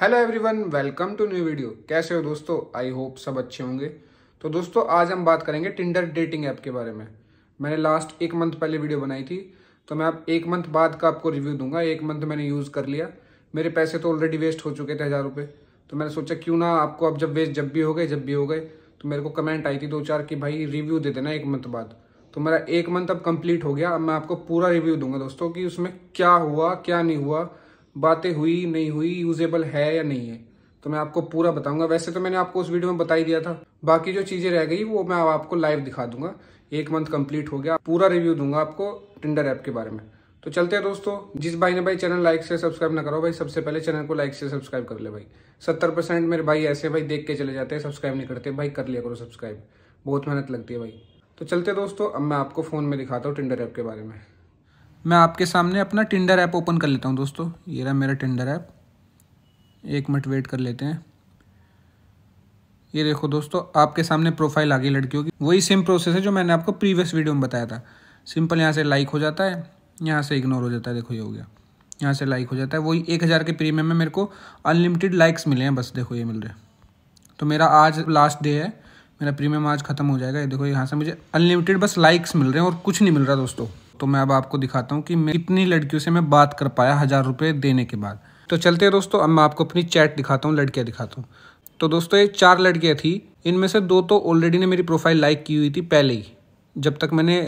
hello everyone welcome to new video कैसे हो दोस्तों आई होप सब अच्छे होंगे तो दोस्तों आज हम बात करेंगे टिंडर डेटिंग ऐप के बारे में मैंने लास्ट एक मंथ पहले वीडियो बनाई थी तो मैं आप एक मंथ बाद का आपको रिव्यू दूंगा एक मंथ मैंने यूज़ कर लिया मेरे पैसे तो ऑलरेडी वेस्ट हो चुके थे हज़ार रुपये तो मैंने सोचा क्यों ना आपको अब जब वेस्ट जब भी हो गए जब भी हो गए तो मेरे को कमेंट आई थी दो चार कि भाई रिव्यू दे देना एक मंथ बाद तो मेरा एक मंथ अब कंप्लीट हो गया अब मैं आपको पूरा रिव्यू दूंगा दोस्तों कि उसमें क्या हुआ क्या नहीं हुआ बातें हुई नहीं हुई यूजेबल है या नहीं है तो मैं आपको पूरा बताऊंगा वैसे तो मैंने आपको उस वीडियो में बताई दिया था बाकी जो चीज़ें रह गई वो मैं आपको लाइव दिखा दूंगा एक मंथ कंप्लीट हो गया पूरा रिव्यू दूंगा आपको टिंडर ऐप के बारे में तो चलते हैं दोस्तों जिस भाई ने भाई चैनल लाइक से सब्सक्राइब ना करो भाई सबसे पहले चैनल को लाइक से सब्सक्राइब कर ले भाई सत्तर परसेंट मेरे भाई ऐसे भाई देख के चले जाते हैं सब्सक्राइब नहीं करते भाई कर लिया करो सब्सक्राइब बहुत मेहनत लगती है भाई तो चलते दोस्तों अब मैं आपको फ़ोन में दिखाता हूँ टिंडर ऐप के बारे में मैं आपके सामने अपना टिंडर ऐप ओपन कर लेता हूँ दोस्तों ये रहा मेरा टिंडर ऐप एक मिनट वेट कर लेते हैं ये देखो दोस्तों आपके सामने प्रोफाइल आ गई लड़कियों की वही सेम प्रोसेस है जो मैंने आपको प्रीवियस वीडियो में बताया था सिंपल यहाँ से लाइक हो जाता है यहाँ से इग्नोर हो जाता है देखो ये हो गया यहाँ से लाइक हो जाता है वही एक हज़ार के प्रीमियम में मेरे को अनलिमिटेड लाइक्स मिले हैं बस देखो ये मिल रहे तो मेरा आज लास्ट डे है मेरा प्रीमियम आज ख़त्म हो जाएगा ये देखो यहाँ से मुझे अनलिमिटेड बस लाइक्स मिल रहे हैं और कुछ नहीं मिल रहा दोस्तों तो मैं अब आपको दिखाता हूँ कि मैं कितनी लड़कियों से मैं बात कर पाया हज़ार रुपये देने के बाद तो चलते दोस्तों अब मैं आपको अपनी चैट दिखाता हूँ लड़कियाँ दिखाता हूँ तो दोस्तों ये चार लड़कियाँ थी इनमें से दो तो ऑलरेडी ने मेरी प्रोफाइल लाइक की हुई थी पहले ही जब तक मैंने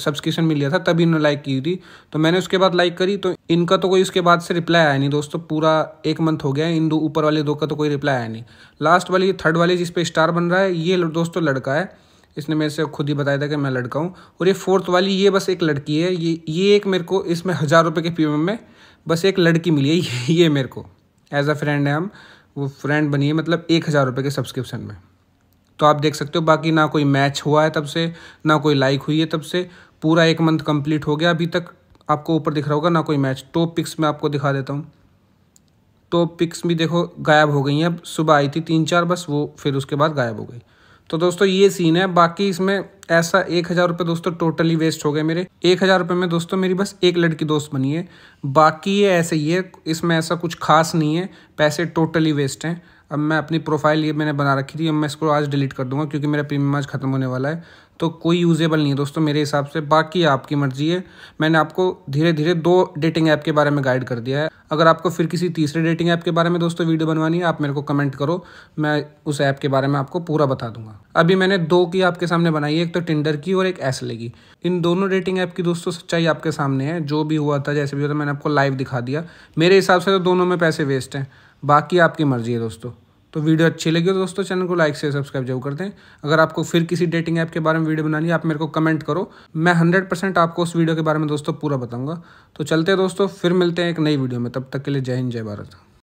सब्सक्रिप्शन मिल लिया था तभी इन्होंने लाइक की थी तो मैंने उसके बाद लाइक करी तो इनका तो कोई उसके बाद से रिप्लाई आया नहीं दोस्तों पूरा एक मंथ हो गया इन दो ऊपर वाले दो का तो कोई रिप्लाई आया नहीं लास्ट वाली थर्ड वाली जिस पे स्टार बन रहा है ये दोस्तों लड़का है इसने मेरे से खुद ही बताया था कि मैं लड़का हूँ और ये फोर्थ वाली ये बस एक लड़की है ये ये एक मेरे को इसमें हज़ार रुपये के प्रीमियम में बस एक लड़की मिली है ये मेरे को एज अ फ्रेंड है हम वो फ्रेंड बनी है मतलब एक हज़ार रुपये के सब्सक्रिप्शन में तो आप देख सकते हो बाकी ना कोई मैच हुआ है तब से ना कोई लाइक हुई है तब से पूरा एक मंथ कंप्लीट हो गया अभी तक आपको ऊपर दिख रहा होगा ना कोई मैच टॉप पिक्स मैं आपको दिखा देता हूँ टॉप पिक्स भी देखो गायब हो गई हैं अब सुबह आई थी तीन चार बस वो फिर उसके बाद गायब हो गई तो दोस्तों ये सीन है बाकी इसमें ऐसा एक हज़ार रुपये दोस्तों टोटली वेस्ट हो गए मेरे एक हज़ार रुपये में दोस्तों मेरी बस एक लड़की दोस्त बनी है बाकी ये ऐसे ही है इसमें ऐसा कुछ खास नहीं है पैसे टोटली वेस्ट हैं अब मैं अपनी प्रोफाइल ये मैंने बना रखी थी अब मैं इसको आज डिलीट कर दूंगा क्योंकि मेरा प्रीमियम आज ख़त्म होने वाला है तो कोई यूजेबल नहीं है दोस्तों मेरे हिसाब से बाकी आपकी मर्जी है मैंने आपको धीरे धीरे दो डेटिंग ऐप के बारे में गाइड कर दिया है अगर आपको फिर किसी तीसरे डेटिंग ऐप के बारे में दोस्तों वीडियो बनवानी है आप मेरे को कमेंट करो मैं उस ऐप के बारे में आपको पूरा बता दूंगा अभी मैंने दो की आपके सामने बनाई है एक तो टिंडर की और एक एसले की इन दोनों डेटिंग ऐप की दोस्तों सच्चाई आपके सामने है जो भी हुआ था जैसे भी होता मैंने आपको लाइव दिखा दिया मेरे हिसाब से तो दोनों में पैसे वेस्ट हैं बाकी आपकी मर्जी है दोस्तों तो वीडियो अच्छी लगी हो तो दोस्तों चैनल को लाइक से सब्सक्राइब जरूर कर दें अगर आपको फिर किसी डेटिंग ऐप के बारे में वीडियो बनानी है आप मेरे को कमेंट करो मैं हंड्रेड परसेंट आपको उस वीडियो के बारे में दोस्तों पूरा बताऊँगा तो चलते हैं दोस्तों फिर मिलते हैं एक नई वीडियो में तब तक के लिए जय हिंद जय भारत